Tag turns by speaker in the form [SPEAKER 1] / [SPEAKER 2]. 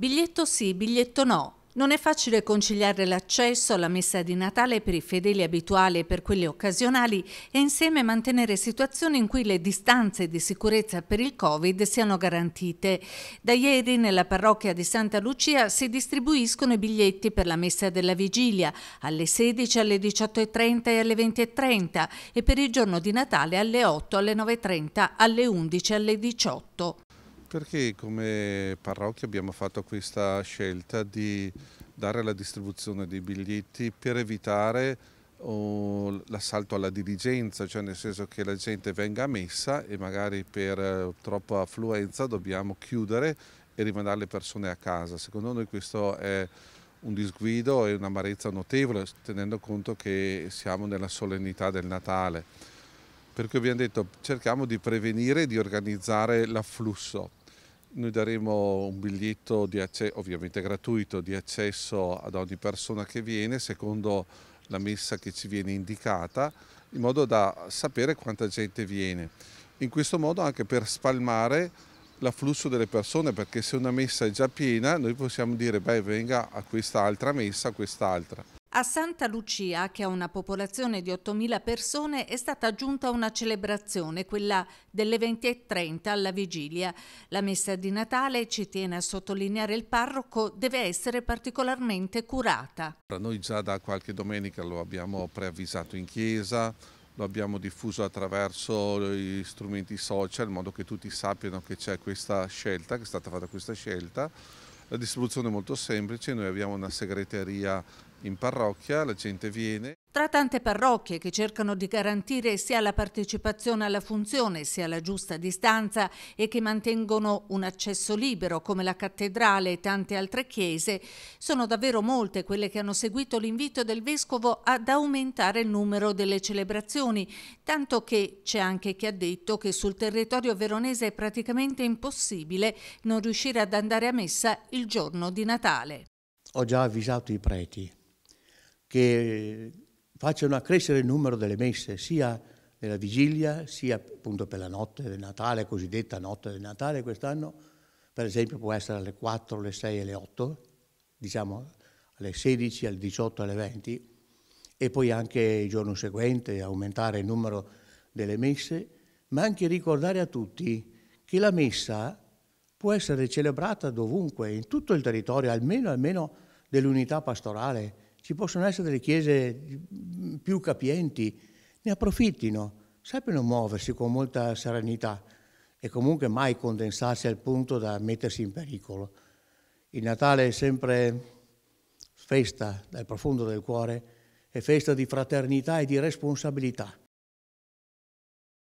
[SPEAKER 1] Biglietto sì, biglietto no. Non è facile conciliare l'accesso alla messa di Natale per i fedeli abituali e per quelli occasionali e insieme mantenere situazioni in cui le distanze di sicurezza per il Covid siano garantite. Da ieri nella parrocchia di Santa Lucia si distribuiscono i biglietti per la messa della vigilia alle 16, alle 18.30 e alle 20.30 e per il giorno di Natale alle 8, alle 9.30, alle 11, alle 18.
[SPEAKER 2] Perché come parrocchia abbiamo fatto questa scelta di dare la distribuzione dei biglietti per evitare l'assalto alla diligenza, cioè nel senso che la gente venga messa e magari per eh, troppa affluenza dobbiamo chiudere e rimandare le persone a casa. Secondo noi questo è un disguido e un'amarezza notevole, tenendo conto che siamo nella solennità del Natale. Per cui abbiamo detto cerchiamo di prevenire e di organizzare l'afflusso noi daremo un biglietto di accesso, ovviamente gratuito di accesso ad ogni persona che viene secondo la messa che ci viene indicata in modo da sapere quanta gente viene. In questo modo anche per spalmare l'afflusso delle persone perché se una messa è già piena noi possiamo dire beh venga a questa altra messa, a quest'altra.
[SPEAKER 1] A Santa Lucia, che ha una popolazione di 8.000 persone, è stata aggiunta una celebrazione, quella delle 20.30 alla vigilia. La messa di Natale, ci tiene a sottolineare il parroco, deve essere particolarmente curata.
[SPEAKER 2] Noi già da qualche domenica lo abbiamo preavvisato in chiesa, lo abbiamo diffuso attraverso gli strumenti social, in modo che tutti sappiano che c'è questa scelta, che è stata fatta questa scelta la distribuzione è molto semplice, noi abbiamo una segreteria in parrocchia, la gente viene.
[SPEAKER 1] Tra tante parrocchie che cercano di garantire sia la partecipazione alla funzione sia la giusta distanza e che mantengono un accesso libero come la cattedrale e tante altre chiese, sono davvero molte quelle che hanno seguito l'invito del Vescovo ad aumentare il numero delle celebrazioni, tanto che c'è anche chi ha detto che sul territorio veronese è praticamente impossibile non riuscire ad andare a messa il giorno di Natale.
[SPEAKER 3] Ho già avvisato i preti che facciano crescere il numero delle messe, sia nella vigilia, sia appunto per la notte del Natale, cosiddetta notte del Natale quest'anno, per esempio può essere alle 4, alle 6, alle 8, diciamo alle 16, alle 18, alle 20, e poi anche il giorno seguente aumentare il numero delle messe, ma anche ricordare a tutti che la messa può essere celebrata dovunque, in tutto il territorio, almeno, almeno dell'unità pastorale, ci possono essere delle chiese più capienti, ne approfittino, sappiano muoversi con molta serenità e comunque mai condensarsi al punto da mettersi in pericolo. Il Natale è sempre festa dal profondo del cuore, è festa di fraternità e di responsabilità.